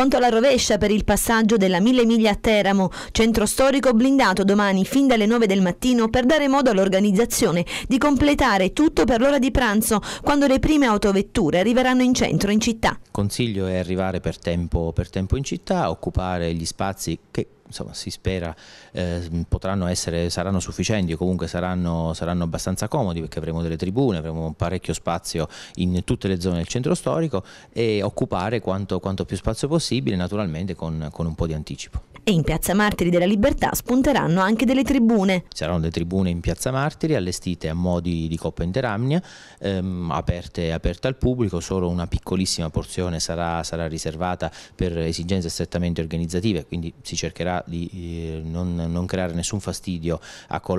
Conto alla rovescia per il passaggio della Mille Miglia a Teramo, centro storico blindato domani fin dalle 9 del mattino per dare modo all'organizzazione di completare tutto per l'ora di pranzo quando le prime autovetture arriveranno in centro in città. consiglio è arrivare per tempo, per tempo in città, occupare gli spazi che insomma, si spera eh, potranno essere, saranno sufficienti o comunque saranno, saranno, abbastanza comodi perché avremo delle tribune, avremo parecchio spazio in tutte le zone del centro storico e occupare quanto, quanto più spazio possibile possibile naturalmente con, con un po' di anticipo e in Piazza Martiri della Libertà spunteranno anche delle tribune. Saranno delle tribune in Piazza Martiri allestite a modi di Coppa Interamnia, ehm, aperte, aperte, al pubblico, solo una piccolissima porzione sarà, sarà, riservata per esigenze strettamente organizzative, quindi si cercherà di eh, non, non, creare nessun fastidio,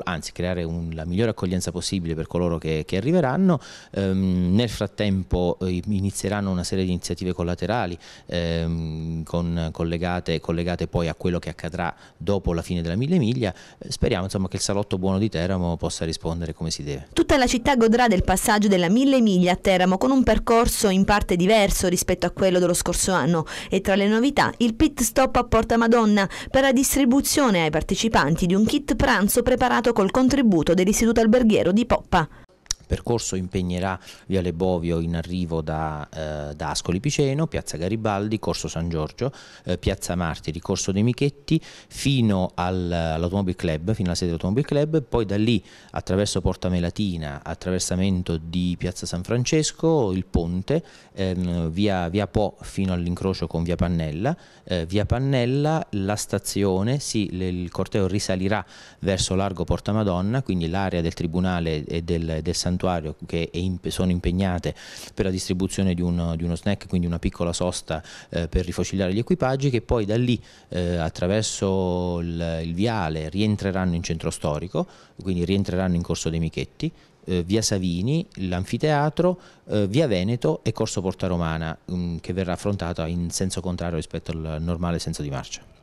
anzi creare un, la migliore accoglienza possibile per coloro che, che arriveranno. Ehm, nel frattempo eh, inizieranno una serie di iniziative collaterali ehm, con, collegate, collegate poi a quello che accadrà dopo la fine della Mille Miglia, eh, speriamo insomma, che il salotto buono di Teramo possa rispondere come si deve. Tutta la città godrà del passaggio della Mille Miglia a Teramo con un percorso in parte diverso rispetto a quello dello scorso anno e tra le novità il pit stop a Porta Madonna per la distribuzione ai partecipanti di un kit pranzo preparato col contributo dell'Istituto Alberghiero di Poppa percorso impegnerà Viale Bovio in arrivo da, eh, da Ascoli Piceno, Piazza Garibaldi, Corso San Giorgio, eh, Piazza Martiri, Corso dei Michetti fino al, all'Automobile Club, fino alla sede dell'Automobile Club, poi da lì attraverso Porta Melatina, attraversamento di Piazza San Francesco, il ponte, ehm, via, via, Po fino all'incrocio con Via Pannella, eh, Via Pannella, la stazione, sì, le, il corteo risalirà verso Largo Porta Madonna, quindi l'area del Tribunale e del, del Santuario santuario che imp sono impegnate per la distribuzione di, un, di, uno snack, quindi una piccola sosta eh, per rifocillare gli equipaggi che poi da lì eh, attraverso il, il viale rientreranno in centro storico, quindi rientreranno in Corso dei Michetti, eh, via Savini, l'anfiteatro, eh, via Veneto e Corso Porta Romana, mm, che verrà affrontata in senso contrario rispetto al normale senso di marcia.